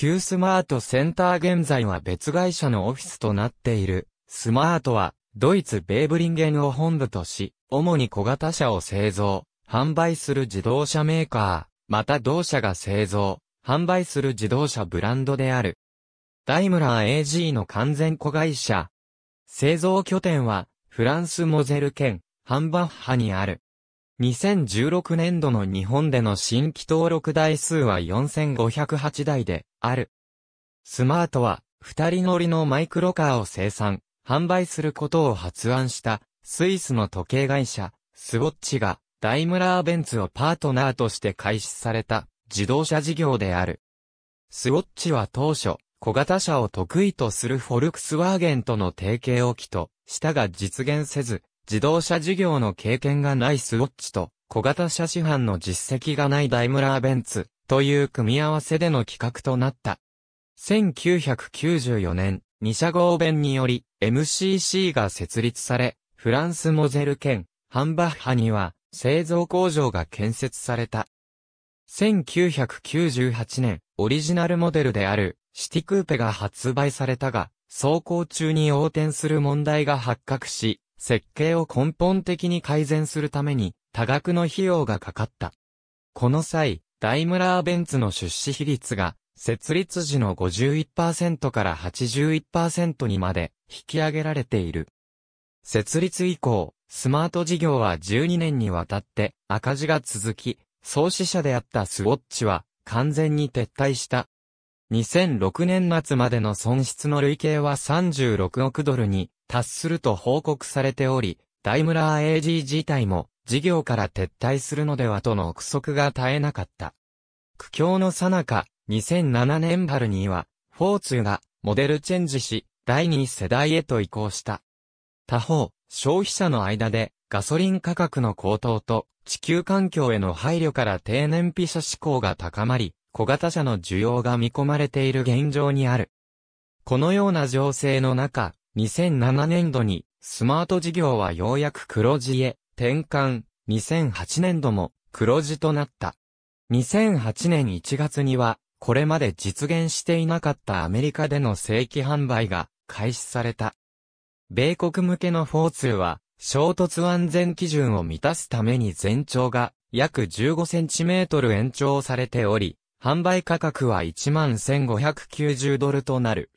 旧スマートセンター現在は別会社のオフィスとなっている。スマートは、ドイツベーブリンゲンを本部とし、主に小型車を製造、販売する自動車メーカー、また同社が製造、販売する自動車ブランドである。ダイムラー AG の完全子会社。製造拠点は、フランスモゼル県、ハンバッハにある。2016年度の日本での新規登録台数は4508台である。スマートは、二人乗りのマイクロカーを生産、販売することを発案した、スイスの時計会社、スウォッチが、ダイムラーベンツをパートナーとして開始された、自動車事業である。スウォッチは当初、小型車を得意とするフォルクスワーゲンとの提携を起としたが実現せず、自動車事業の経験がないスウォッチと、小型車市販の実績がないダイムラーベンツ、という組み合わせでの企画となった。1994年、ゴ社合弁により、MCC が設立され、フランスモゼル県、ハンバッハには、製造工場が建設された。1998年、オリジナルモデルである、シティクーペが発売されたが、走行中に横転する問題が発覚し、設計を根本的に改善するために多額の費用がかかった。この際、ダイムラーベンツの出資比率が設立時の51%から81%にまで引き上げられている。設立以降、スマート事業は12年にわたって赤字が続き、創始者であったスウォッチは完全に撤退した。2006年末までの損失の累計は36億ドルに達すると報告されており、ダイムラー AG 自体も事業から撤退するのではとの憶測が絶えなかった。苦境の最中、2007年春には、フォーツがモデルチェンジし、第2世代へと移行した。他方、消費者の間でガソリン価格の高騰と地球環境への配慮から低燃費車志向が高まり、小型車の需要が見込まれている現状にある。このような情勢の中、2007年度に、スマート事業はようやく黒字へ転換、2008年度も黒字となった。2008年1月には、これまで実現していなかったアメリカでの正規販売が開始された。米国向けのフォーツーは、衝突安全基準を満たすために全長が約 15cm 延長されており、販売価格は11,590ドルとなる。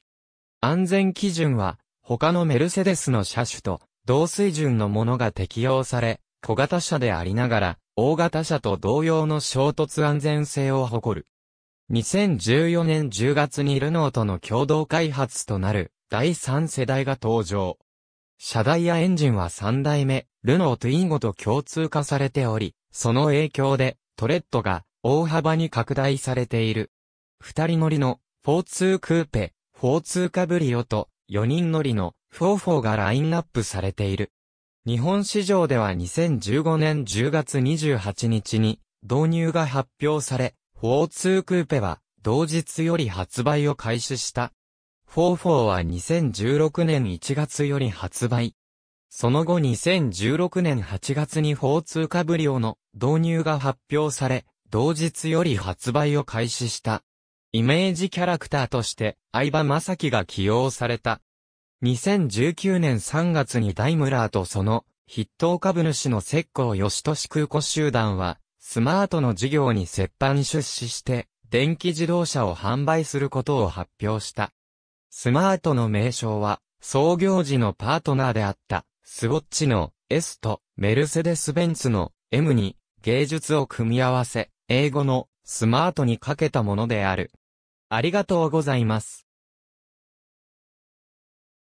安全基準は他のメルセデスの車種と同水準のものが適用され、小型車でありながら、大型車と同様の衝突安全性を誇る。2014年10月にルノーとの共同開発となる第3世代が登場。車台やエンジンは3代目、ルノーとインゴと共通化されており、その影響でトレッドが大幅に拡大されている。二人乗りの4-2クーペ、4-2カブリオと4人乗りのフォーフォーがラインナップされている。日本市場では2015年10月28日に導入が発表され、フォー2クーペは同日より発売を開始した。フォーフォーは2016年1月より発売。その後2016年8月にフォー2カブリオの導入が発表され、同日より発売を開始した。イメージキャラクターとして、相葉正樹が起用された。2019年3月にダイムラーとその、筆頭株主の石膏吉俊空港集団は、スマートの事業に接班出資して、電気自動車を販売することを発表した。スマートの名称は、創業時のパートナーであった、スウォッチの S とメルセデス・ベンツの M に芸術を組み合わせ、英語のスマートにかけたものである。ありがとうございます。